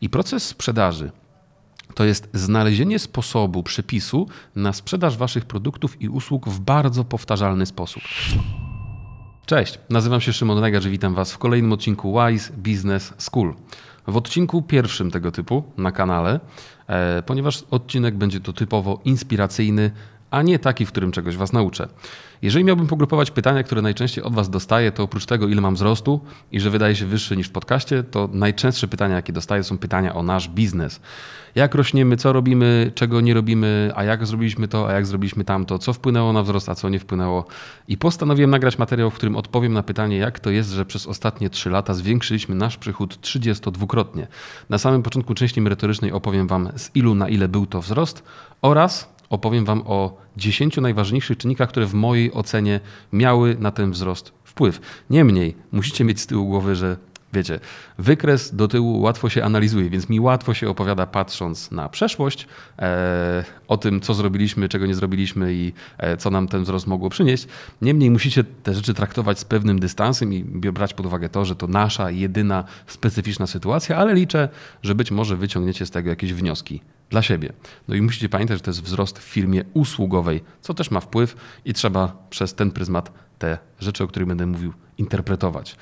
I proces sprzedaży to jest znalezienie sposobu przepisu na sprzedaż Waszych produktów i usług w bardzo powtarzalny sposób. Cześć, nazywam się Szymon Negarz i witam Was w kolejnym odcinku Wise Business School. W odcinku pierwszym tego typu na kanale, e, ponieważ odcinek będzie to typowo inspiracyjny, a nie taki, w którym czegoś Was nauczę. Jeżeli miałbym pogrupować pytania, które najczęściej od Was dostaję, to oprócz tego, ile mam wzrostu i że wydaje się wyższy niż w podcaście, to najczęstsze pytania, jakie dostaję, są pytania o nasz biznes. Jak rośniemy, co robimy, czego nie robimy, a jak zrobiliśmy to, a jak zrobiliśmy tamto, co wpłynęło na wzrost, a co nie wpłynęło. I postanowiłem nagrać materiał, w którym odpowiem na pytanie, jak to jest, że przez ostatnie 3 lata zwiększyliśmy nasz przychód 32-krotnie. Na samym początku części merytorycznej opowiem Wam, z ilu na ile był to wzrost oraz opowiem Wam o 10 najważniejszych czynnikach, które w mojej ocenie miały na ten wzrost wpływ. Niemniej musicie mieć z tyłu głowy, że wiecie, wykres do tyłu łatwo się analizuje, więc mi łatwo się opowiada patrząc na przeszłość e, o tym, co zrobiliśmy, czego nie zrobiliśmy i e, co nam ten wzrost mogło przynieść. Niemniej musicie te rzeczy traktować z pewnym dystansem i brać pod uwagę to, że to nasza jedyna specyficzna sytuacja, ale liczę, że być może wyciągniecie z tego jakieś wnioski dla siebie. No i musicie pamiętać, że to jest wzrost w firmie usługowej, co też ma wpływ i trzeba przez ten pryzmat te rzeczy, o których będę mówił, interpretować.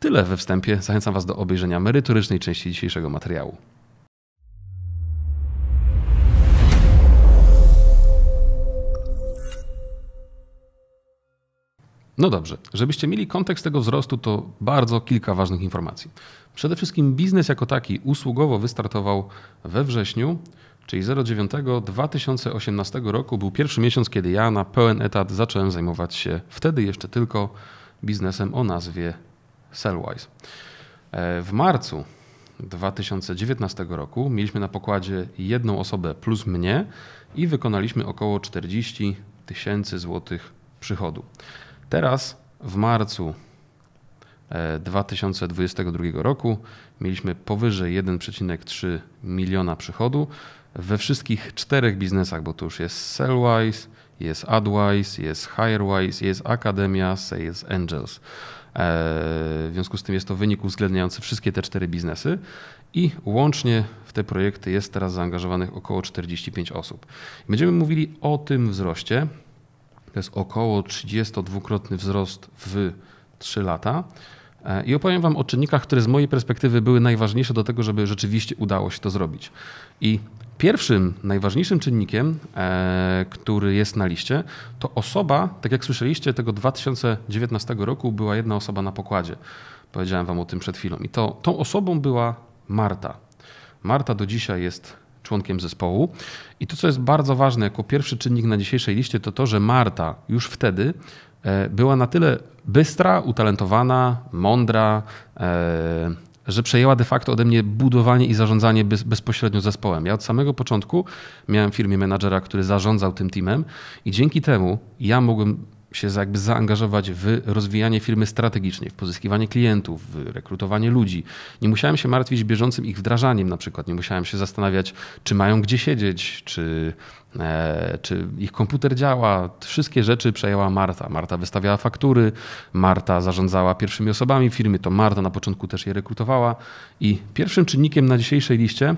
Tyle we wstępie. Zachęcam Was do obejrzenia merytorycznej części dzisiejszego materiału. No dobrze, żebyście mieli kontekst tego wzrostu, to bardzo kilka ważnych informacji. Przede wszystkim biznes jako taki usługowo wystartował we wrześniu czyli 09-2018 roku był pierwszy miesiąc, kiedy ja na pełen etat zacząłem zajmować się wtedy jeszcze tylko biznesem o nazwie Sellwise. E, w marcu 2019 roku mieliśmy na pokładzie jedną osobę plus mnie i wykonaliśmy około 40 tysięcy złotych przychodu. Teraz w marcu 2022 e, roku mieliśmy powyżej 1,3 miliona przychodu, we wszystkich czterech biznesach, bo to już jest Sellwise, jest AdWise, jest HireWise, jest Akademia, Sales Angels. E, w związku z tym jest to wynik uwzględniający wszystkie te cztery biznesy i łącznie w te projekty jest teraz zaangażowanych około 45 osób. Będziemy mówili o tym wzroście. To jest około 32-krotny wzrost w 3 lata. E, I opowiem Wam o czynnikach, które z mojej perspektywy były najważniejsze do tego, żeby rzeczywiście udało się to zrobić. I Pierwszym, najważniejszym czynnikiem, e, który jest na liście, to osoba, tak jak słyszeliście, tego 2019 roku była jedna osoba na pokładzie. Powiedziałem Wam o tym przed chwilą. I to, tą osobą była Marta. Marta do dzisiaj jest członkiem zespołu. I to, co jest bardzo ważne jako pierwszy czynnik na dzisiejszej liście, to to, że Marta już wtedy e, była na tyle bystra, utalentowana, mądra, e, że przejęła de facto ode mnie budowanie i zarządzanie bez, bezpośrednio zespołem. Ja od samego początku miałem w firmie menadżera, który zarządzał tym teamem i dzięki temu ja mogłem się jakby zaangażować w rozwijanie firmy strategicznie, w pozyskiwanie klientów, w rekrutowanie ludzi. Nie musiałem się martwić bieżącym ich wdrażaniem na przykład. Nie musiałem się zastanawiać, czy mają gdzie siedzieć, czy, e, czy ich komputer działa. Wszystkie rzeczy przejęła Marta. Marta wystawiała faktury, Marta zarządzała pierwszymi osobami firmy, to Marta na początku też je rekrutowała. I pierwszym czynnikiem na dzisiejszej liście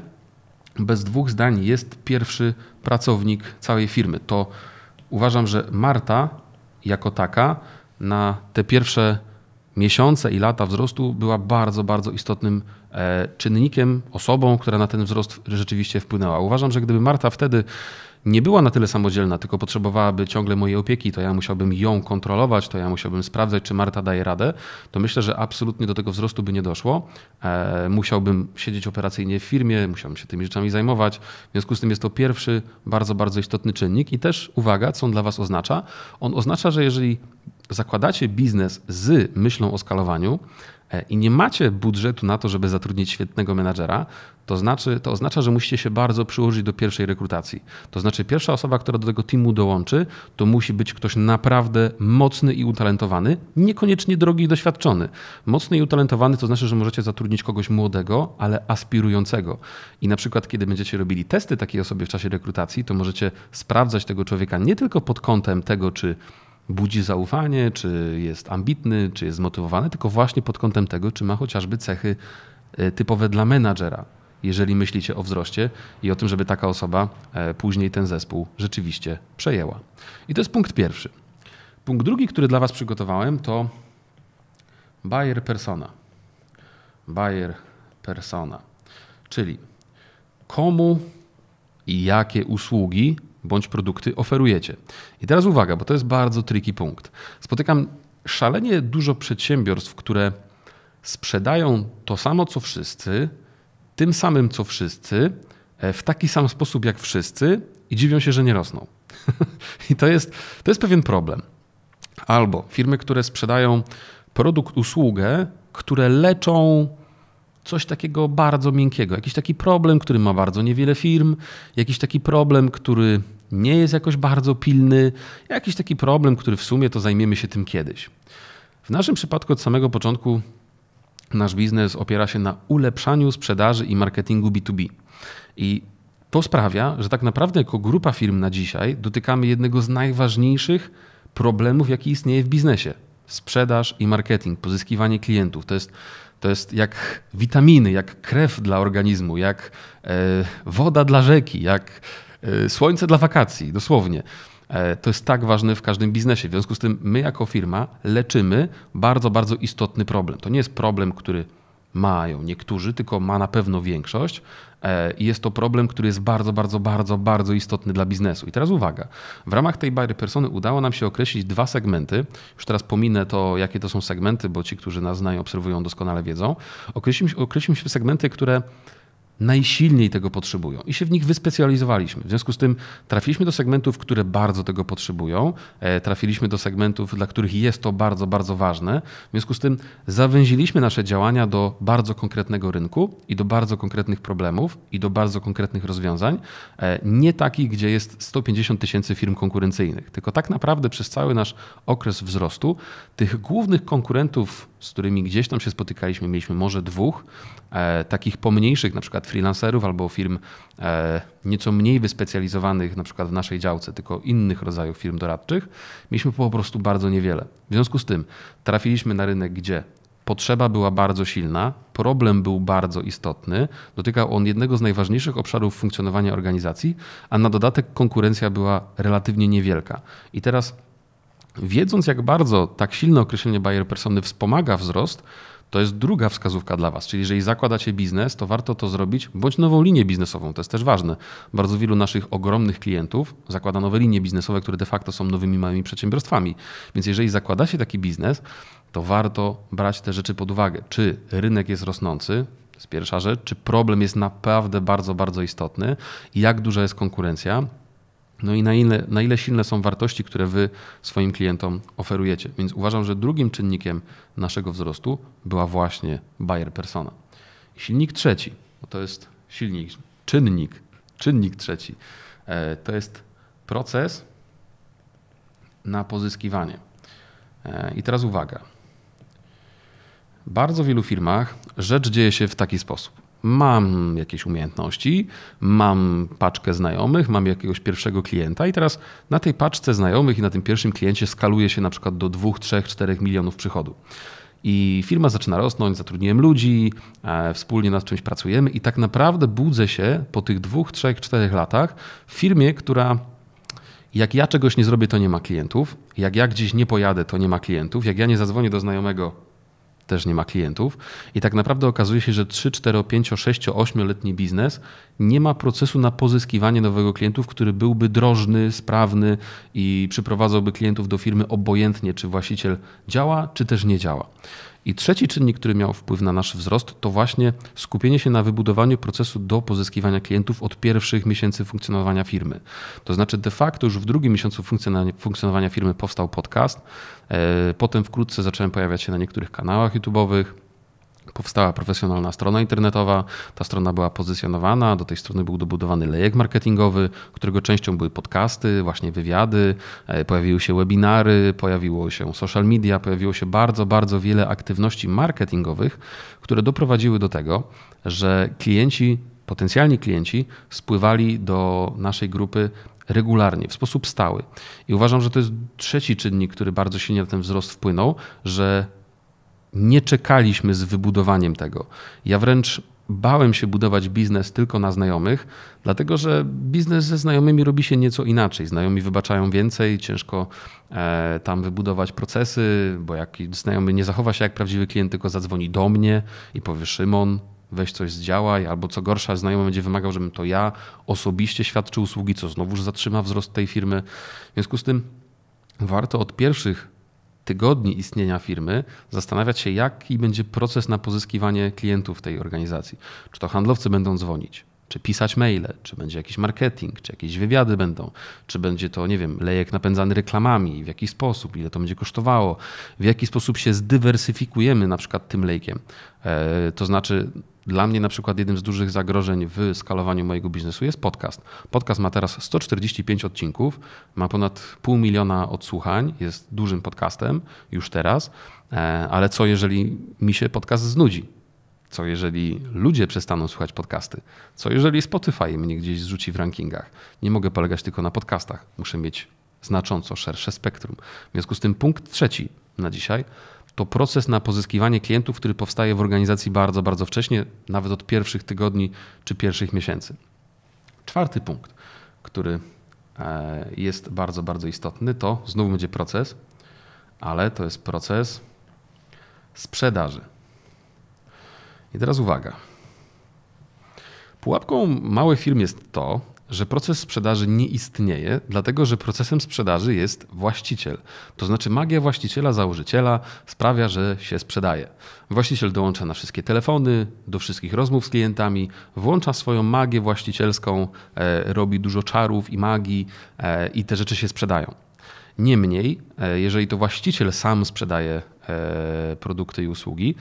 bez dwóch zdań jest pierwszy pracownik całej firmy. To uważam, że Marta jako taka na te pierwsze miesiące i lata wzrostu była bardzo, bardzo istotnym e, czynnikiem, osobą, która na ten wzrost rzeczywiście wpłynęła. Uważam, że gdyby Marta wtedy nie była na tyle samodzielna, tylko potrzebowałaby ciągle mojej opieki, to ja musiałbym ją kontrolować, to ja musiałbym sprawdzać, czy Marta daje radę, to myślę, że absolutnie do tego wzrostu by nie doszło. E, musiałbym siedzieć operacyjnie w firmie, musiałbym się tymi rzeczami zajmować. W związku z tym jest to pierwszy bardzo, bardzo istotny czynnik. I też uwaga, co on dla Was oznacza? On oznacza, że jeżeli zakładacie biznes z myślą o skalowaniu, E, i nie macie budżetu na to, żeby zatrudnić świetnego menadżera, to, znaczy, to oznacza, że musicie się bardzo przyłożyć do pierwszej rekrutacji. To znaczy, pierwsza osoba, która do tego teamu dołączy, to musi być ktoś naprawdę mocny i utalentowany, niekoniecznie drogi i doświadczony. Mocny i utalentowany to znaczy, że możecie zatrudnić kogoś młodego, ale aspirującego. I na przykład, kiedy będziecie robili testy takiej osobie w czasie rekrutacji, to możecie sprawdzać tego człowieka nie tylko pod kątem tego, czy budzi zaufanie, czy jest ambitny, czy jest zmotywowany, tylko właśnie pod kątem tego, czy ma chociażby cechy e, typowe dla menadżera, jeżeli myślicie o wzroście i o tym, żeby taka osoba e, później ten zespół rzeczywiście przejęła. I to jest punkt pierwszy. Punkt drugi, który dla Was przygotowałem, to buyer persona. Buyer persona, czyli komu i jakie usługi bądź produkty oferujecie. I teraz uwaga, bo to jest bardzo tricky punkt. Spotykam szalenie dużo przedsiębiorstw, które sprzedają to samo co wszyscy, tym samym co wszyscy, e, w taki sam sposób jak wszyscy i dziwią się, że nie rosną. I to jest, to jest pewien problem. Albo firmy, które sprzedają produkt, usługę, które leczą coś takiego bardzo miękkiego, jakiś taki problem, który ma bardzo niewiele firm, jakiś taki problem, który nie jest jakoś bardzo pilny, jakiś taki problem, który w sumie to zajmiemy się tym kiedyś. W naszym przypadku od samego początku nasz biznes opiera się na ulepszaniu sprzedaży i marketingu B2B. I to sprawia, że tak naprawdę jako grupa firm na dzisiaj dotykamy jednego z najważniejszych problemów, jaki istnieje w biznesie. Sprzedaż i marketing, pozyskiwanie klientów. To jest to jest jak witaminy, jak krew dla organizmu, jak e, woda dla rzeki, jak e, słońce dla wakacji, dosłownie. E, to jest tak ważne w każdym biznesie. W związku z tym my jako firma leczymy bardzo, bardzo istotny problem. To nie jest problem, który mają niektórzy, tylko ma na pewno większość. E, I jest to problem, który jest bardzo, bardzo, bardzo, bardzo istotny dla biznesu. I teraz uwaga, w ramach tej bary persony udało nam się określić dwa segmenty. Już teraz pominę to, jakie to są segmenty, bo ci, którzy nas znają, obserwują, doskonale wiedzą. Określiliśmy, określiliśmy segmenty, które najsilniej tego potrzebują i się w nich wyspecjalizowaliśmy. W związku z tym trafiliśmy do segmentów, które bardzo tego potrzebują, e, trafiliśmy do segmentów, dla których jest to bardzo, bardzo ważne. W związku z tym zawęziliśmy nasze działania do bardzo konkretnego rynku i do bardzo konkretnych problemów i do bardzo konkretnych rozwiązań, e, nie takich, gdzie jest 150 tysięcy firm konkurencyjnych, tylko tak naprawdę przez cały nasz okres wzrostu tych głównych konkurentów, z którymi gdzieś tam się spotykaliśmy, mieliśmy może dwóch, e, takich pomniejszych, na przykład freelancerów albo firm e, nieco mniej wyspecjalizowanych na przykład w naszej działce, tylko innych rodzajów firm doradczych, mieliśmy po prostu bardzo niewiele. W związku z tym trafiliśmy na rynek, gdzie potrzeba była bardzo silna, problem był bardzo istotny, dotykał on jednego z najważniejszych obszarów funkcjonowania organizacji, a na dodatek konkurencja była relatywnie niewielka. I teraz Wiedząc, jak bardzo tak silne określenie Bayer persony wspomaga wzrost, to jest druga wskazówka dla Was, czyli jeżeli zakładacie biznes, to warto to zrobić, bądź nową linię biznesową, to jest też ważne. Bardzo wielu naszych ogromnych klientów zakłada nowe linie biznesowe, które de facto są nowymi małymi przedsiębiorstwami. Więc jeżeli zakładacie taki biznes, to warto brać te rzeczy pod uwagę. Czy rynek jest rosnący, to jest pierwsza rzecz, czy problem jest naprawdę bardzo, bardzo istotny, jak duża jest konkurencja, no i na ile, na ile silne są wartości, które wy swoim klientom oferujecie. Więc uważam, że drugim czynnikiem naszego wzrostu była właśnie buyer persona. Silnik trzeci, to jest silnik, czynnik, czynnik trzeci, e, to jest proces na pozyskiwanie. E, I teraz uwaga. W bardzo wielu firmach rzecz dzieje się w taki sposób mam jakieś umiejętności, mam paczkę znajomych, mam jakiegoś pierwszego klienta i teraz na tej paczce znajomych i na tym pierwszym kliencie skaluje się na przykład do 2, 3, 4 milionów przychodu. I firma zaczyna rosnąć, zatrudniłem ludzi, e, wspólnie nad czymś pracujemy i tak naprawdę budzę się po tych dwóch, trzech, czterech latach w firmie, która jak ja czegoś nie zrobię, to nie ma klientów. Jak ja gdzieś nie pojadę, to nie ma klientów. Jak ja nie zadzwonię do znajomego, też nie ma klientów. I tak naprawdę okazuje się, że 3, 4, 5, 6, 8-letni biznes nie ma procesu na pozyskiwanie nowego klientów, który byłby drożny, sprawny i przyprowadzałby klientów do firmy obojętnie, czy właściciel działa, czy też nie działa. I trzeci czynnik, który miał wpływ na nasz wzrost, to właśnie skupienie się na wybudowaniu procesu do pozyskiwania klientów od pierwszych miesięcy funkcjonowania firmy. To znaczy, de facto już w drugim miesiącu funkcjonowania firmy powstał podcast, e, potem wkrótce zacząłem pojawiać się na niektórych kanałach YouTube'owych powstała profesjonalna strona internetowa. Ta strona była pozycjonowana, do tej strony był dobudowany lejek marketingowy, którego częścią były podcasty, właśnie wywiady, e, pojawiły się webinary, pojawiło się social media, pojawiło się bardzo, bardzo wiele aktywności marketingowych, które doprowadziły do tego, że klienci, potencjalni klienci spływali do naszej grupy regularnie, w sposób stały. I uważam, że to jest trzeci czynnik, który bardzo silnie na ten wzrost wpłynął, że nie czekaliśmy z wybudowaniem tego. Ja wręcz bałem się budować biznes tylko na znajomych, dlatego że biznes ze znajomymi robi się nieco inaczej. Znajomi wybaczają więcej, ciężko e, tam wybudować procesy, bo jak znajomy nie zachowa się jak prawdziwy klient, tylko zadzwoni do mnie i powie Szymon, weź coś zdziałaj, albo co gorsza, znajomy będzie wymagał, żebym to ja osobiście świadczył usługi, co znowuż zatrzyma wzrost tej firmy. W związku z tym warto od pierwszych tygodni istnienia firmy zastanawiać się, jaki będzie proces na pozyskiwanie klientów tej organizacji. Czy to handlowcy będą dzwonić, czy pisać maile, czy będzie jakiś marketing, czy jakieś wywiady będą, czy będzie to, nie wiem, lejek napędzany reklamami, w jaki sposób, ile to będzie kosztowało, w jaki sposób się zdywersyfikujemy na przykład tym lejkiem. E, to znaczy, dla mnie na przykład jednym z dużych zagrożeń w skalowaniu mojego biznesu jest podcast. Podcast ma teraz 145 odcinków, ma ponad pół miliona odsłuchań, jest dużym podcastem już teraz, e, ale co jeżeli mi się podcast znudzi? Co jeżeli ludzie przestaną słuchać podcasty? Co jeżeli Spotify mnie gdzieś zrzuci w rankingach? Nie mogę polegać tylko na podcastach, muszę mieć znacząco szersze spektrum. W związku z tym punkt trzeci na dzisiaj to proces na pozyskiwanie klientów, który powstaje w organizacji bardzo, bardzo wcześnie, nawet od pierwszych tygodni czy pierwszych miesięcy. Czwarty punkt, który e, jest bardzo, bardzo istotny, to znów będzie proces, ale to jest proces sprzedaży. I teraz uwaga. Pułapką małych firm jest to, że proces sprzedaży nie istnieje, dlatego że procesem sprzedaży jest właściciel. To znaczy magia właściciela, założyciela sprawia, że się sprzedaje. Właściciel dołącza na wszystkie telefony, do wszystkich rozmów z klientami, włącza swoją magię właścicielską, e, robi dużo czarów i magii e, i te rzeczy się sprzedają. Niemniej, e, jeżeli to właściciel sam sprzedaje e, produkty i usługi,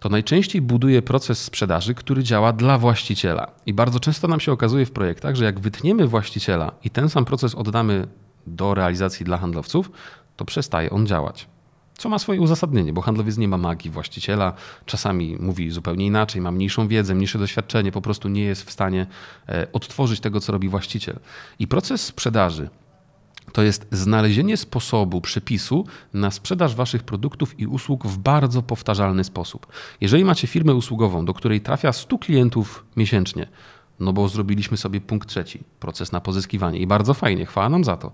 to najczęściej buduje proces sprzedaży, który działa dla właściciela. I bardzo często nam się okazuje w projektach, że jak wytniemy właściciela i ten sam proces oddamy do realizacji dla handlowców, to przestaje on działać. Co ma swoje uzasadnienie, bo handlowiec nie ma magii właściciela, czasami mówi zupełnie inaczej, ma mniejszą wiedzę, mniejsze doświadczenie, po prostu nie jest w stanie e, odtworzyć tego, co robi właściciel. I proces sprzedaży to jest znalezienie sposobu przepisu na sprzedaż waszych produktów i usług w bardzo powtarzalny sposób. Jeżeli macie firmę usługową, do której trafia 100 klientów miesięcznie, no bo zrobiliśmy sobie punkt trzeci, proces na pozyskiwanie i bardzo fajnie, chwała nam za to.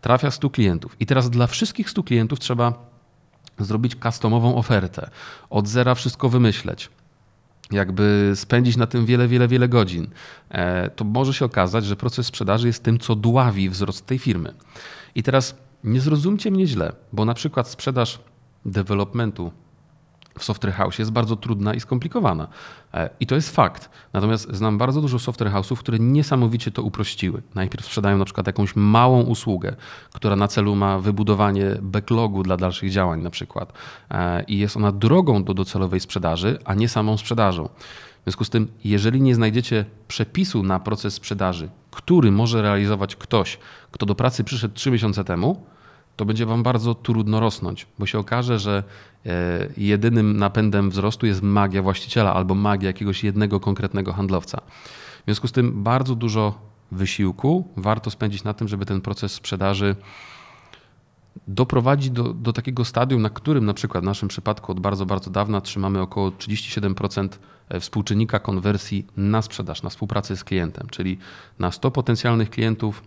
Trafia 100 klientów i teraz dla wszystkich 100 klientów trzeba zrobić customową ofertę, od zera wszystko wymyśleć jakby spędzić na tym wiele, wiele, wiele godzin, e, to może się okazać, że proces sprzedaży jest tym, co dławi wzrost tej firmy. I teraz nie zrozumcie mnie źle, bo na przykład sprzedaż developmentu w software house jest bardzo trudna i skomplikowana. E, I to jest fakt. Natomiast znam bardzo dużo software house'ów, które niesamowicie to uprościły. Najpierw sprzedają na przykład jakąś małą usługę, która na celu ma wybudowanie backlogu dla dalszych działań na przykład. E, I jest ona drogą do docelowej sprzedaży, a nie samą sprzedażą. W związku z tym, jeżeli nie znajdziecie przepisu na proces sprzedaży, który może realizować ktoś, kto do pracy przyszedł trzy miesiące temu, to będzie Wam bardzo trudno rosnąć, bo się okaże, że e, jedynym napędem wzrostu jest magia właściciela albo magia jakiegoś jednego konkretnego handlowca. W związku z tym bardzo dużo wysiłku warto spędzić na tym, żeby ten proces sprzedaży doprowadzić do, do takiego stadium, na którym na przykład w naszym przypadku od bardzo, bardzo dawna trzymamy około 37% e, współczynnika konwersji na sprzedaż, na współpracę z klientem, czyli na 100 potencjalnych klientów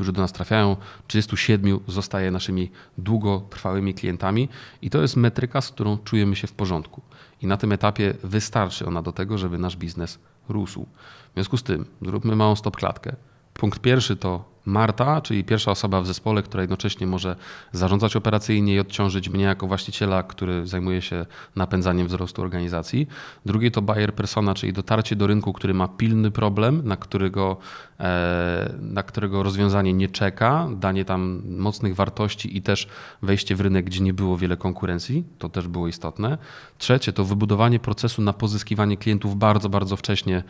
którzy do nas trafiają, 37 zostaje naszymi długotrwałymi klientami i to jest metryka, z którą czujemy się w porządku. I na tym etapie wystarczy ona do tego, żeby nasz biznes rósł. W związku z tym zróbmy małą stop klatkę. Punkt pierwszy to Marta, czyli pierwsza osoba w zespole, która jednocześnie może zarządzać operacyjnie i odciążyć mnie jako właściciela, który zajmuje się napędzaniem wzrostu organizacji. Drugie to buyer persona, czyli dotarcie do rynku, który ma pilny problem, na którego, e, na którego rozwiązanie nie czeka, danie tam mocnych wartości i też wejście w rynek, gdzie nie było wiele konkurencji, to też było istotne. Trzecie to wybudowanie procesu na pozyskiwanie klientów bardzo, bardzo wcześnie e,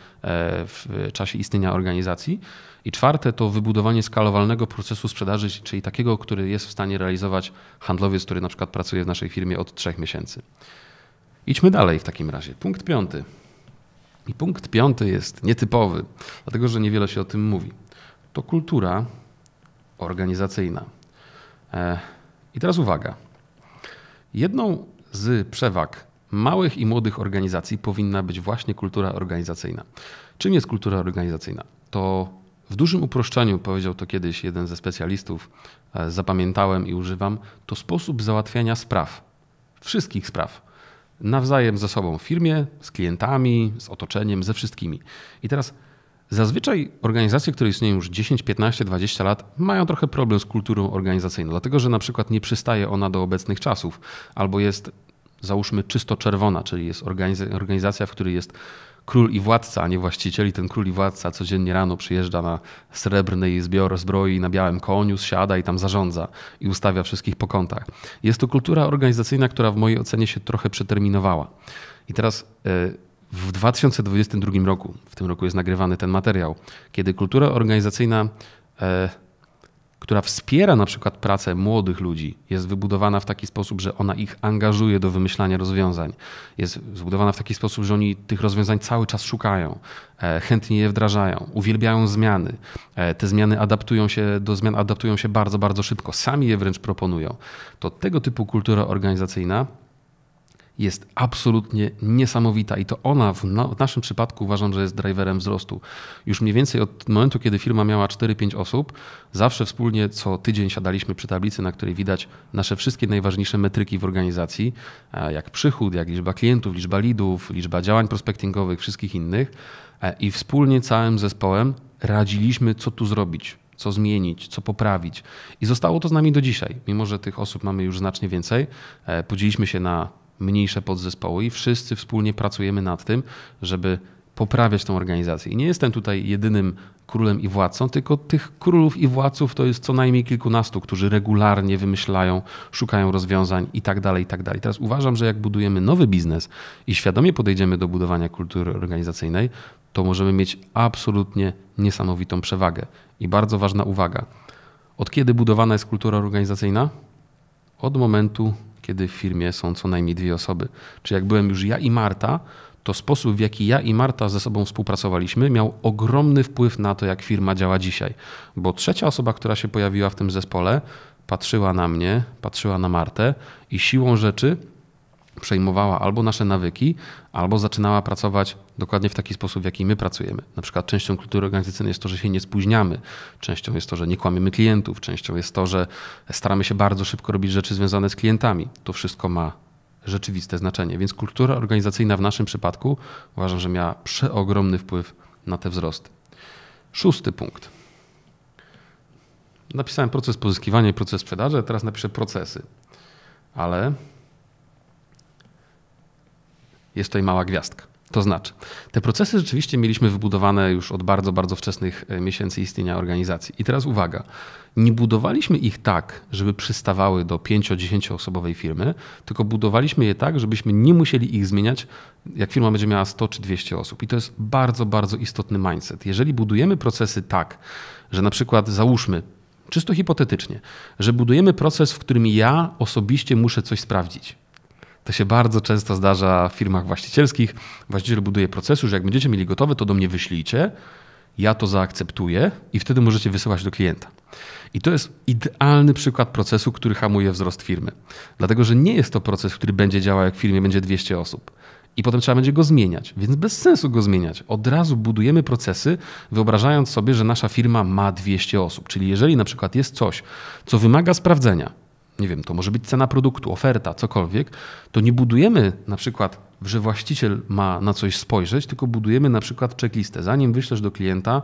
w czasie istnienia organizacji. I czwarte to wybudowanie skalowalnego procesu sprzedaży, czyli takiego, który jest w stanie realizować handlowiec, który na przykład pracuje w naszej firmie od trzech miesięcy. Idźmy dalej w takim razie. Punkt piąty. I punkt piąty jest nietypowy, dlatego że niewiele się o tym mówi. To kultura organizacyjna. E, I teraz uwaga. Jedną z przewag małych i młodych organizacji powinna być właśnie kultura organizacyjna. Czym jest kultura organizacyjna? To w dużym uproszczeniu, powiedział to kiedyś jeden ze specjalistów, e, zapamiętałem i używam, to sposób załatwiania spraw, wszystkich spraw, nawzajem ze sobą w firmie, z klientami, z otoczeniem, ze wszystkimi. I teraz zazwyczaj organizacje, które istnieją już 10, 15, 20 lat, mają trochę problem z kulturą organizacyjną, dlatego że na przykład nie przystaje ona do obecnych czasów albo jest, załóżmy, czysto czerwona, czyli jest organizacja, w której jest król i władca, a nie właścicieli ten król i władca codziennie rano przyjeżdża na srebrnej zbior zbroi, na białym koniu, siada i tam zarządza i ustawia wszystkich po kątach. Jest to kultura organizacyjna, która w mojej ocenie się trochę przeterminowała. I teraz e, w 2022 roku, w tym roku jest nagrywany ten materiał, kiedy kultura organizacyjna e, która wspiera na przykład pracę młodych ludzi, jest wybudowana w taki sposób, że ona ich angażuje do wymyślania rozwiązań. Jest zbudowana w taki sposób, że oni tych rozwiązań cały czas szukają, e, chętnie je wdrażają, uwielbiają zmiany. E, te zmiany adaptują się do zmian, adaptują się bardzo, bardzo szybko, sami je wręcz proponują. To tego typu kultura organizacyjna jest absolutnie niesamowita i to ona w, na, w, naszym przypadku uważam, że jest driverem wzrostu. Już mniej więcej od momentu, kiedy firma miała 4-5 osób, zawsze wspólnie co tydzień siadaliśmy przy tablicy, na której widać nasze wszystkie najważniejsze metryki w organizacji, e, jak przychód, jak liczba klientów, liczba lidów, liczba działań prospektingowych, wszystkich innych e, i wspólnie całym zespołem radziliśmy, co tu zrobić, co zmienić, co poprawić. I zostało to z nami do dzisiaj. Mimo, że tych osób mamy już znacznie więcej, e, podzieliliśmy się na mniejsze podzespoły i wszyscy wspólnie pracujemy nad tym, żeby poprawiać tą organizację. I nie jestem tutaj jedynym królem i władcą, tylko tych królów i władców to jest co najmniej kilkunastu, którzy regularnie wymyślają, szukają rozwiązań i tak dalej, i tak dalej. Teraz uważam, że jak budujemy nowy biznes i świadomie podejdziemy do budowania kultury organizacyjnej, to możemy mieć absolutnie niesamowitą przewagę. I bardzo ważna uwaga. Od kiedy budowana jest kultura organizacyjna? Od momentu kiedy w firmie są co najmniej dwie osoby. Czy jak byłem już ja i Marta, to sposób, w jaki ja i Marta ze sobą współpracowaliśmy, miał ogromny wpływ na to, jak firma działa dzisiaj. Bo trzecia osoba, która się pojawiła w tym zespole, patrzyła na mnie, patrzyła na Martę i siłą rzeczy przejmowała albo nasze nawyki, albo zaczynała pracować dokładnie w taki sposób, w jaki my pracujemy. Na przykład częścią kultury organizacyjnej jest to, że się nie spóźniamy, częścią jest to, że nie kłamiemy klientów, częścią jest to, że staramy się bardzo szybko robić rzeczy związane z klientami. To wszystko ma rzeczywiste znaczenie. Więc kultura organizacyjna w naszym przypadku uważam, że miała przeogromny wpływ na te wzrosty. Szósty punkt. Napisałem proces pozyskiwania i proces sprzedaży, teraz napiszę procesy. Ale jest tutaj mała gwiazdka. To znaczy, te procesy rzeczywiście mieliśmy wybudowane już od bardzo, bardzo wczesnych e, miesięcy istnienia organizacji. I teraz uwaga, nie budowaliśmy ich tak, żeby przystawały do 5-10 osobowej firmy, tylko budowaliśmy je tak, żebyśmy nie musieli ich zmieniać, jak firma będzie miała 100 czy 200 osób. I to jest bardzo, bardzo istotny mindset. Jeżeli budujemy procesy tak, że na przykład załóżmy, czysto hipotetycznie, że budujemy proces, w którym ja osobiście muszę coś sprawdzić. To się bardzo często zdarza w firmach właścicielskich. Właściciel buduje proces, że jak będziecie mieli gotowe, to do mnie wyślijcie, ja to zaakceptuję i wtedy możecie wysyłać do klienta. I to jest idealny przykład procesu, który hamuje wzrost firmy. Dlatego, że nie jest to proces, który będzie działał, jak w firmie będzie 200 osób i potem trzeba będzie go zmieniać. Więc bez sensu go zmieniać. Od razu budujemy procesy, wyobrażając sobie, że nasza firma ma 200 osób. Czyli jeżeli na przykład jest coś, co wymaga sprawdzenia, nie wiem, to może być cena produktu, oferta, cokolwiek, to nie budujemy na przykład, że właściciel ma na coś spojrzeć, tylko budujemy na przykład checklistę. Zanim wyślesz do klienta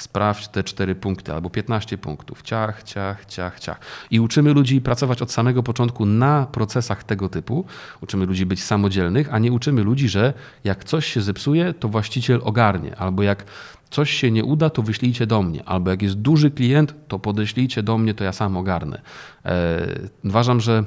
sprawdź te cztery punkty albo 15 punktów. Ciach, ciach, ciach, ciach. I uczymy ludzi pracować od samego początku na procesach tego typu. Uczymy ludzi być samodzielnych, a nie uczymy ludzi, że jak coś się zepsuje, to właściciel ogarnie, albo jak coś się nie uda, to wyślijcie do mnie, albo jak jest duży klient, to podeślijcie do mnie, to ja sam ogarnę. Eee, uważam, że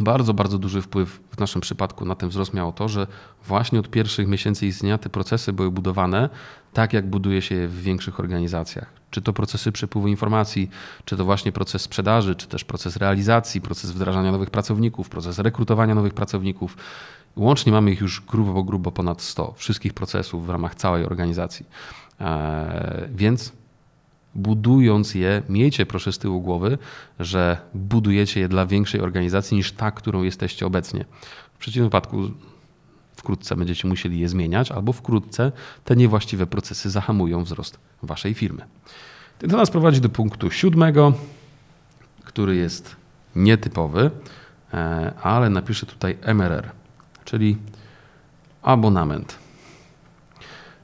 bardzo, bardzo duży wpływ w naszym przypadku na ten wzrost miało to, że właśnie od pierwszych miesięcy istnienia te procesy były budowane tak, jak buduje się je w większych organizacjach. Czy to procesy przepływu informacji, czy to właśnie proces sprzedaży, czy też proces realizacji, proces wdrażania nowych pracowników, proces rekrutowania nowych pracowników. Łącznie mamy ich już grubo, grubo ponad 100 wszystkich procesów w ramach całej organizacji. Eee, więc budując je, miejcie proszę z tyłu głowy, że budujecie je dla większej organizacji niż ta, którą jesteście obecnie. W przeciwnym wypadku wkrótce będziecie musieli je zmieniać, albo wkrótce te niewłaściwe procesy zahamują wzrost waszej firmy. To nas prowadzi do punktu siódmego, który jest nietypowy, e, ale napiszę tutaj MRR, czyli abonament.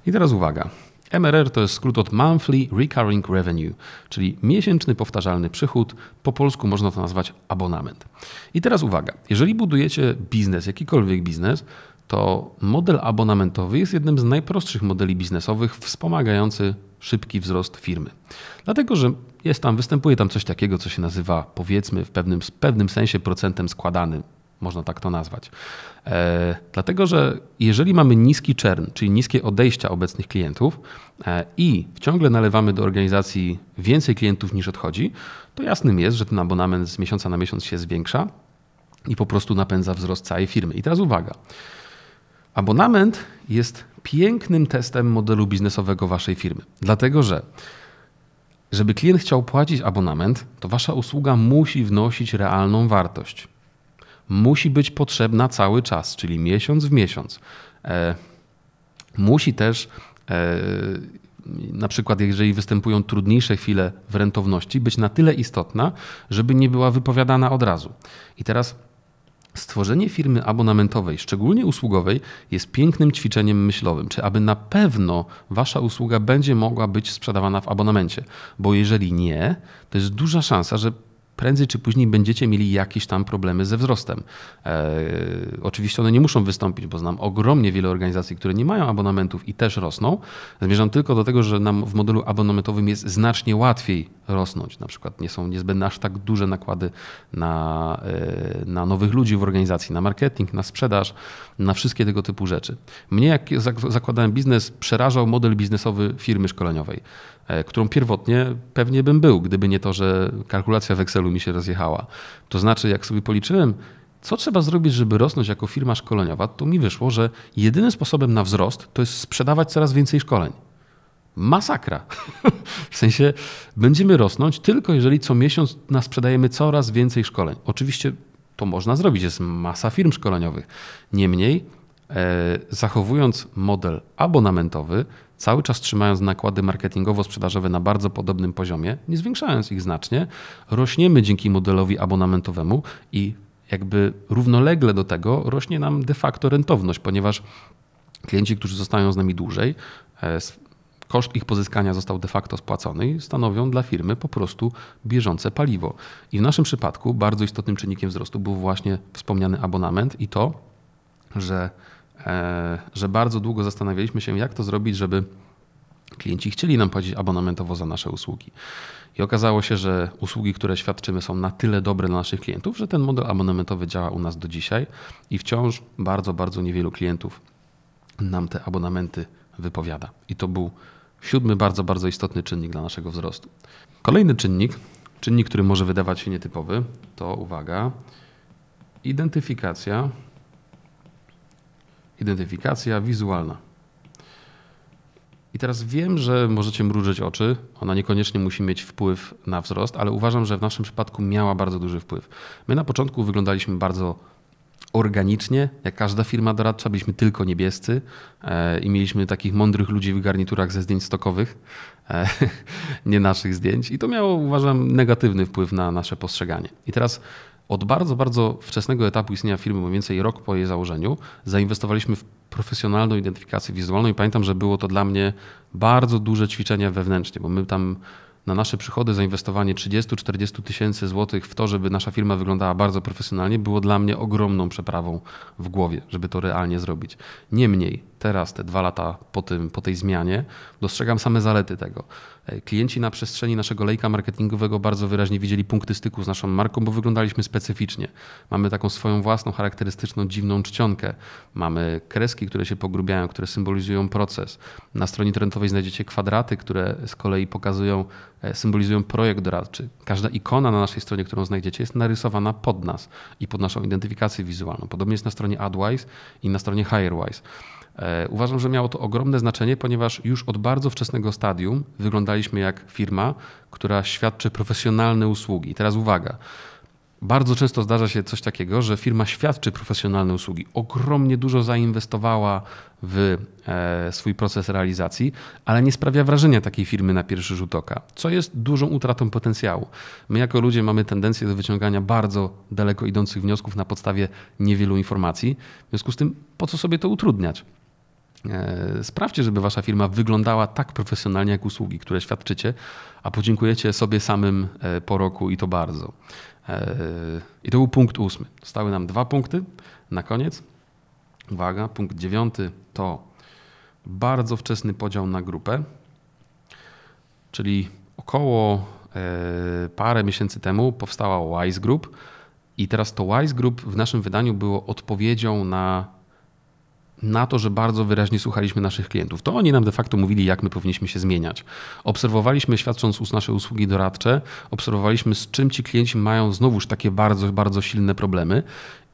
I teraz uwaga. MRR to jest skrót od Monthly Recurring Revenue, czyli miesięczny powtarzalny przychód. Po polsku można to nazwać abonament. I teraz uwaga, jeżeli budujecie biznes, jakikolwiek biznes, to model abonamentowy jest jednym z najprostszych modeli biznesowych wspomagający szybki wzrost firmy. Dlatego, że jest tam, występuje tam coś takiego, co się nazywa powiedzmy w pewnym, w pewnym sensie procentem składanym można tak to nazwać. E, dlatego, że jeżeli mamy niski czern, czyli niskie odejścia obecnych klientów e, i ciągle nalewamy do organizacji więcej klientów niż odchodzi, to jasnym jest, że ten abonament z miesiąca na miesiąc się zwiększa i po prostu napędza wzrost całej firmy. I teraz uwaga. Abonament jest pięknym testem modelu biznesowego waszej firmy. Dlatego, że żeby klient chciał płacić abonament, to wasza usługa musi wnosić realną wartość musi być potrzebna cały czas, czyli miesiąc w miesiąc. E, musi też e, na przykład jeżeli występują trudniejsze chwile w rentowności, być na tyle istotna, żeby nie była wypowiadana od razu. I teraz stworzenie firmy abonamentowej, szczególnie usługowej, jest pięknym ćwiczeniem myślowym, czy aby na pewno wasza usługa będzie mogła być sprzedawana w abonamencie, bo jeżeli nie, to jest duża szansa, że prędzej czy później będziecie mieli jakieś tam problemy ze wzrostem. E, oczywiście one nie muszą wystąpić, bo znam ogromnie wiele organizacji, które nie mają abonamentów i też rosną. Zmierzam tylko do tego, że nam w modelu abonamentowym jest znacznie łatwiej rosnąć. Na przykład nie są niezbędne aż tak duże nakłady na, e, na nowych ludzi w organizacji, na marketing, na sprzedaż, na wszystkie tego typu rzeczy. Mnie, jak zakładałem biznes, przerażał model biznesowy firmy szkoleniowej. E, którą pierwotnie pewnie bym był, gdyby nie to, że kalkulacja w Excelu mi się rozjechała. To znaczy, jak sobie policzyłem, co trzeba zrobić, żeby rosnąć jako firma szkoleniowa, to mi wyszło, że jedynym sposobem na wzrost to jest sprzedawać coraz więcej szkoleń. Masakra. w sensie będziemy rosnąć tylko jeżeli co miesiąc nas sprzedajemy coraz więcej szkoleń. Oczywiście to można zrobić, jest masa firm szkoleniowych. Niemniej, e, zachowując model abonamentowy, cały czas trzymając nakłady marketingowo-sprzedażowe na bardzo podobnym poziomie, nie zwiększając ich znacznie, rośniemy dzięki modelowi abonamentowemu i jakby równolegle do tego rośnie nam de facto rentowność, ponieważ klienci, którzy zostają z nami dłużej, e, koszt ich pozyskania został de facto spłacony i stanowią dla firmy po prostu bieżące paliwo. I w naszym przypadku bardzo istotnym czynnikiem wzrostu był właśnie wspomniany abonament i to, że E, że bardzo długo zastanawialiśmy się, jak to zrobić, żeby klienci chcieli nam płacić abonamentowo za nasze usługi. I okazało się, że usługi, które świadczymy, są na tyle dobre dla naszych klientów, że ten model abonamentowy działa u nas do dzisiaj i wciąż bardzo, bardzo niewielu klientów nam te abonamenty wypowiada. I to był siódmy bardzo, bardzo istotny czynnik dla naszego wzrostu. Kolejny czynnik, czynnik, który może wydawać się nietypowy, to uwaga, identyfikacja Identyfikacja wizualna. I teraz wiem, że możecie mrużyć oczy. Ona niekoniecznie musi mieć wpływ na wzrost, ale uważam, że w naszym przypadku miała bardzo duży wpływ. My na początku wyglądaliśmy bardzo organicznie, jak każda firma doradcza, byliśmy tylko niebiescy e, i mieliśmy takich mądrych ludzi w garniturach ze zdjęć stokowych, e, nie naszych zdjęć. I to miało, uważam, negatywny wpływ na nasze postrzeganie. I teraz od bardzo, bardzo wczesnego etapu istnienia firmy, mniej więcej rok po jej założeniu, zainwestowaliśmy w profesjonalną identyfikację wizualną i pamiętam, że było to dla mnie bardzo duże ćwiczenie wewnętrznie, bo my tam na nasze przychody zainwestowanie 30-40 tysięcy złotych w to, żeby nasza firma wyglądała bardzo profesjonalnie, było dla mnie ogromną przeprawą w głowie, żeby to realnie zrobić. Niemniej, teraz, te dwa lata po, tym, po tej zmianie, dostrzegam same zalety tego. E, klienci na przestrzeni naszego lejka marketingowego bardzo wyraźnie widzieli punkty styku z naszą marką, bo wyglądaliśmy specyficznie. Mamy taką swoją własną, charakterystyczną, dziwną czcionkę. Mamy kreski, które się pogrubiają, które symbolizują proces. Na stronie internetowej znajdziecie kwadraty, które z kolei pokazują, e, symbolizują projekt doradczy. Każda ikona na naszej stronie, którą znajdziecie, jest narysowana pod nas i pod naszą identyfikację wizualną. Podobnie jest na stronie AdWise i na stronie HireWise. E, uważam, że miało to ogromne znaczenie, ponieważ już od bardzo wczesnego stadium wyglądaliśmy jak firma, która świadczy profesjonalne usługi. Teraz uwaga. Bardzo często zdarza się coś takiego, że firma świadczy profesjonalne usługi, ogromnie dużo zainwestowała w e, swój proces realizacji, ale nie sprawia wrażenia takiej firmy na pierwszy rzut oka, co jest dużą utratą potencjału. My, jako ludzie, mamy tendencję do wyciągania bardzo daleko idących wniosków na podstawie niewielu informacji, w związku z tym, po co sobie to utrudniać? E, sprawdźcie, żeby wasza firma wyglądała tak profesjonalnie jak usługi, które świadczycie, a podziękujecie sobie samym e, po roku i to bardzo. E, I to był punkt ósmy. Zostały nam dwa punkty na koniec. Uwaga, punkt dziewiąty to bardzo wczesny podział na grupę, czyli około parę miesięcy temu powstała Wise Group i teraz to Wise Group w naszym wydaniu było odpowiedzią na na to, że bardzo wyraźnie słuchaliśmy naszych klientów. To oni nam de facto mówili, jak my powinniśmy się zmieniać. Obserwowaliśmy, świadcząc us nasze usługi doradcze, obserwowaliśmy, z czym ci klienci mają znowuż takie bardzo, bardzo silne problemy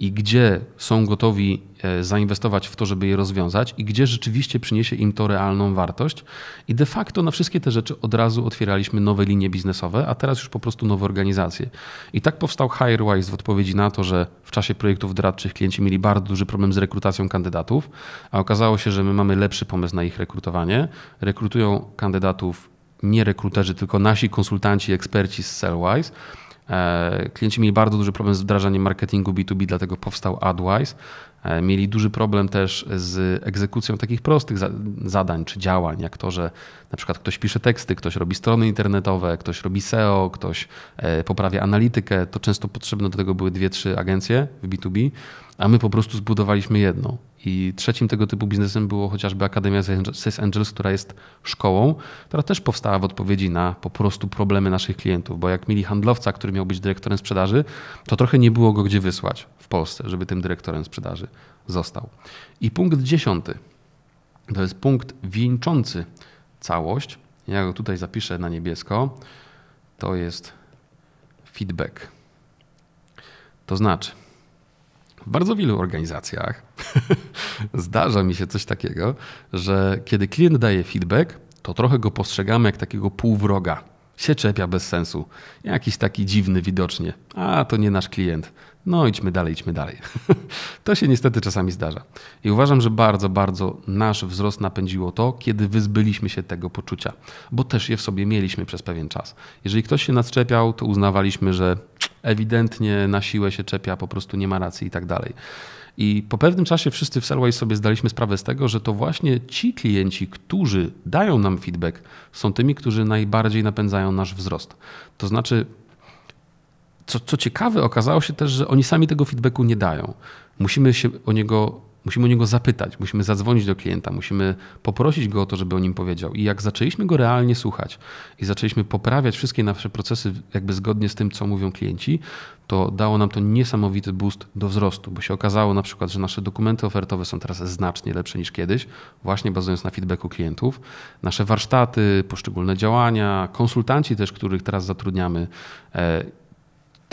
i gdzie są gotowi e, zainwestować w to, żeby je rozwiązać i gdzie rzeczywiście przyniesie im to realną wartość. I de facto na wszystkie te rzeczy od razu otwieraliśmy nowe linie biznesowe, a teraz już po prostu nowe organizacje. I tak powstał HireWise w odpowiedzi na to, że w czasie projektów doradczych klienci mieli bardzo duży problem z rekrutacją kandydatów, a okazało się, że my mamy lepszy pomysł na ich rekrutowanie. Rekrutują kandydatów nie rekruterzy, tylko nasi konsultanci, eksperci z Sellwise E, klienci mieli bardzo duży problem z wdrażaniem marketingu B2B, dlatego powstał AdWise. E, mieli duży problem też z egzekucją takich prostych zadań czy działań, jak to, że na przykład ktoś pisze teksty, ktoś robi strony internetowe, ktoś robi SEO, ktoś e, poprawia analitykę. To często potrzebne do tego były dwie, trzy agencje w B2B, a my po prostu zbudowaliśmy jedną. I trzecim tego typu biznesem było chociażby Akademia Sales Angels, która jest szkołą, która też powstała w odpowiedzi na po prostu problemy naszych klientów, bo jak mieli handlowca, który miał być dyrektorem sprzedaży, to trochę nie było go gdzie wysłać w Polsce, żeby tym dyrektorem sprzedaży został. I punkt dziesiąty to jest punkt wieńczący całość. Ja go tutaj zapiszę na niebiesko. To jest feedback. To znaczy, w bardzo wielu organizacjach zdarza mi się coś takiego, że kiedy klient daje feedback, to trochę go postrzegamy jak takiego półwroga. Się czepia bez sensu, jakiś taki dziwny widocznie. A to nie nasz klient, no, idźmy dalej, idźmy dalej. to się niestety czasami zdarza. I uważam, że bardzo, bardzo nasz wzrost napędziło to, kiedy wyzbyliśmy się tego poczucia, bo też je w sobie mieliśmy przez pewien czas. Jeżeli ktoś się nas czepiał, to uznawaliśmy, że ewidentnie na siłę się czepia, po prostu nie ma racji i tak dalej. I po pewnym czasie wszyscy w Sellway sobie zdaliśmy sprawę z tego, że to właśnie ci klienci, którzy dają nam feedback, są tymi, którzy najbardziej napędzają nasz wzrost. To znaczy, co, co ciekawe, okazało się też, że oni sami tego feedbacku nie dają. Musimy się o niego Musimy o niego zapytać, musimy zadzwonić do klienta, musimy poprosić go o to, żeby o nim powiedział. I jak zaczęliśmy go realnie słuchać i zaczęliśmy poprawiać wszystkie nasze procesy, jakby zgodnie z tym, co mówią klienci, to dało nam to niesamowity boost do wzrostu, bo się okazało na przykład, że nasze dokumenty ofertowe są teraz znacznie lepsze niż kiedyś, właśnie bazując na feedbacku klientów. Nasze warsztaty, poszczególne działania, konsultanci też, których teraz zatrudniamy e,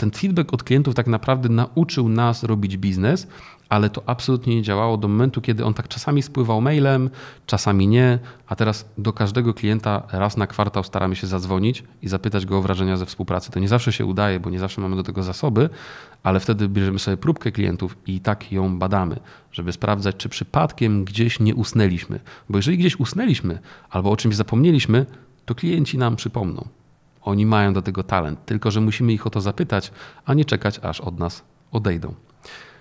ten feedback od klientów tak naprawdę nauczył nas robić biznes, ale to absolutnie nie działało do momentu, kiedy on tak czasami spływał mailem, czasami nie, a teraz do każdego klienta raz na kwartał staramy się zadzwonić i zapytać go o wrażenia ze współpracy. To nie zawsze się udaje, bo nie zawsze mamy do tego zasoby, ale wtedy bierzemy sobie próbkę klientów i tak ją badamy, żeby sprawdzać, czy przypadkiem gdzieś nie usnęliśmy. Bo jeżeli gdzieś usnęliśmy albo o czymś zapomnieliśmy, to klienci nam przypomną. Oni mają do tego talent, tylko że musimy ich o to zapytać, a nie czekać, aż od nas odejdą.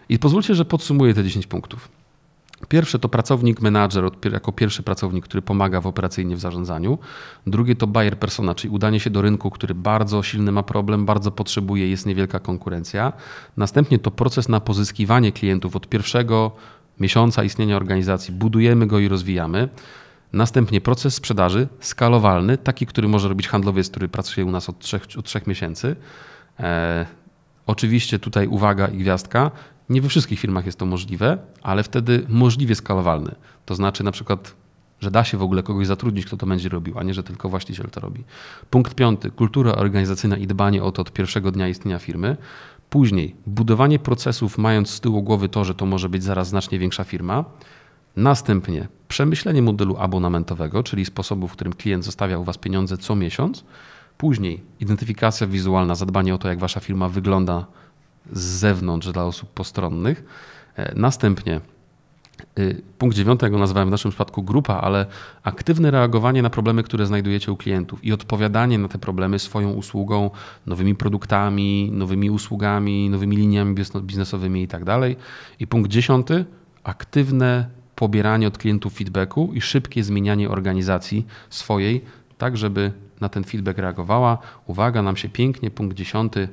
I pozwólcie, że podsumuję te 10 punktów. Pierwsze to pracownik, menadżer jako pierwszy pracownik, który pomaga w operacyjnie w zarządzaniu. Drugie to buyer persona, czyli udanie się do rynku, który bardzo silny ma problem, bardzo potrzebuje, jest niewielka konkurencja. Następnie to proces na pozyskiwanie klientów od pierwszego miesiąca istnienia organizacji. Budujemy go i rozwijamy. Następnie proces sprzedaży skalowalny, taki, który może robić handlowiec, który pracuje u nas od trzech, od trzech miesięcy. E, oczywiście tutaj uwaga i gwiazdka, nie we wszystkich firmach jest to możliwe, ale wtedy możliwie skalowalny. To znaczy na przykład, że da się w ogóle kogoś zatrudnić, kto to będzie robił, a nie, że tylko właściciel to robi. Punkt piąty, kultura organizacyjna i dbanie o to od pierwszego dnia istnienia firmy. Później budowanie procesów, mając z tyłu głowy to, że to może być zaraz znacznie większa firma. Następnie przemyślenie modelu abonamentowego, czyli sposobu, w którym klient zostawia u Was pieniądze co miesiąc. Później identyfikacja wizualna, zadbanie o to, jak Wasza firma wygląda z zewnątrz dla osób postronnych. E, następnie y, punkt dziewiątego nazywam w naszym przypadku grupa, ale aktywne reagowanie na problemy, które znajdujecie u klientów i odpowiadanie na te problemy swoją usługą, nowymi produktami, nowymi usługami, nowymi liniami biznesowymi itd. Tak I punkt dziesiąty aktywne pobieranie od klientów feedbacku i szybkie zmienianie organizacji swojej, tak żeby na ten feedback reagowała. Uwaga, nam się pięknie punkt dziesiąty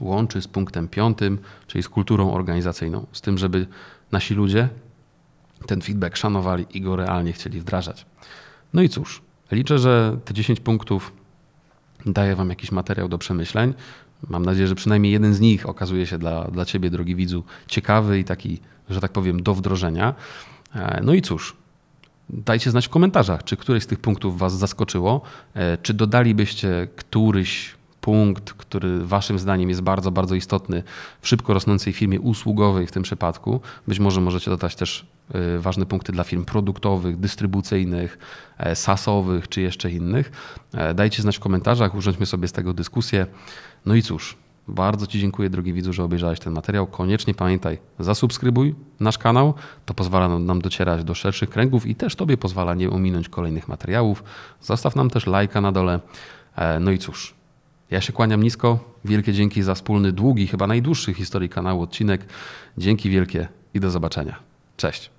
łączy z punktem piątym, czyli z kulturą organizacyjną, z tym, żeby nasi ludzie ten feedback szanowali i go realnie chcieli wdrażać. No i cóż, liczę, że te 10 punktów daje Wam jakiś materiał do przemyśleń. Mam nadzieję, że przynajmniej jeden z nich okazuje się dla, dla Ciebie, drogi widzu, ciekawy i taki że tak powiem, do wdrożenia. E, no i cóż, dajcie znać w komentarzach, czy któryś z tych punktów Was zaskoczyło, e, czy dodalibyście któryś punkt, który Waszym zdaniem jest bardzo, bardzo istotny w szybko rosnącej firmie usługowej w tym przypadku. Być może możecie dodać też e, ważne punkty dla firm produktowych, dystrybucyjnych, sasowych czy jeszcze innych. Dajcie znać w komentarzach, urządźmy sobie z tego dyskusję. No i cóż, bardzo Ci dziękuję, drogi widzu, że obejrzałeś ten materiał. Koniecznie pamiętaj, zasubskrybuj nasz kanał. To pozwala nam docierać do szerszych kręgów i też Tobie pozwala nie ominąć kolejnych materiałów. Zostaw nam też lajka na dole. E, no i cóż, ja się kłaniam nisko. Wielkie dzięki za wspólny, długi, chyba najdłuższy historii kanału odcinek. Dzięki wielkie i do zobaczenia. Cześć.